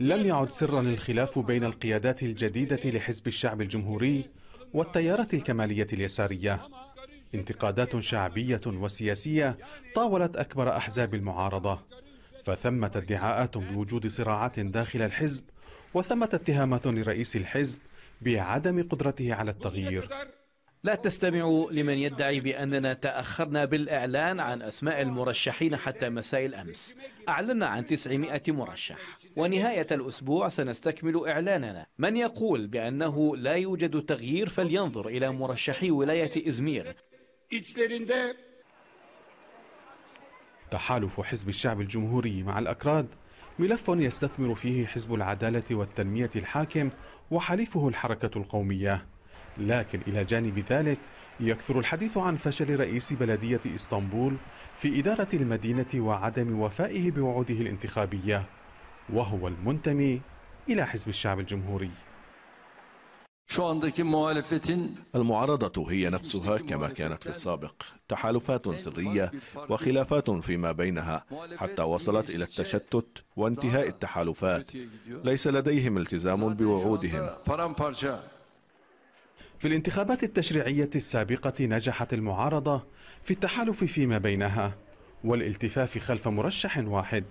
لم يعد سرا الخلاف بين القيادات الجديدة لحزب الشعب الجمهوري والتيارات الكمالية اليسارية انتقادات شعبية وسياسية طاولت أكبر أحزاب المعارضة فثمة ادعاءات بوجود صراعات داخل الحزب وثمة اتهامات لرئيس الحزب بعدم قدرته على التغيير لا تستمعوا لمن يدعي بأننا تأخرنا بالإعلان عن أسماء المرشحين حتى مساء الأمس أعلنا عن 900 مرشح ونهاية الأسبوع سنستكمل إعلاننا من يقول بأنه لا يوجد تغيير فلينظر إلى مرشحي ولاية إزمير تحالف حزب الشعب الجمهوري مع الأكراد ملف يستثمر فيه حزب العدالة والتنمية الحاكم وحليفه الحركة القومية لكن إلى جانب ذلك يكثر الحديث عن فشل رئيس بلدية إسطنبول في إدارة المدينة وعدم وفائه بوعوده الانتخابية وهو المنتمي إلى حزب الشعب الجمهوري المعارضة هي نفسها كما كانت في السابق تحالفات سرية وخلافات فيما بينها حتى وصلت إلى التشتت وانتهاء التحالفات ليس لديهم التزام بوعودهم في الانتخابات التشريعية السابقة نجحت المعارضة في التحالف فيما بينها والالتفاف خلف مرشح واحد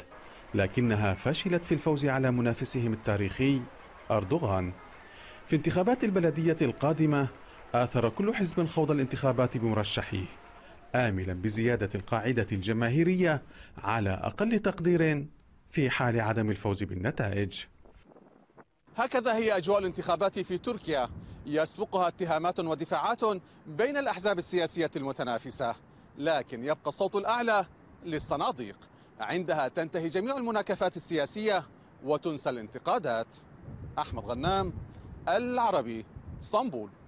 لكنها فشلت في الفوز على منافسهم التاريخي أردوغان في انتخابات البلدية القادمة آثر كل حزب خوض الانتخابات بمرشحيه آملا بزيادة القاعدة الجماهيرية على أقل تقدير في حال عدم الفوز بالنتائج هكذا هي أجواء الانتخابات في تركيا يسبقها اتهامات ودفاعات بين الأحزاب السياسية المتنافسة لكن يبقى الصوت الأعلى للصناديق عندها تنتهي جميع المناكفات السياسية وتنسى الانتقادات أحمد غنام العربي اسطنبول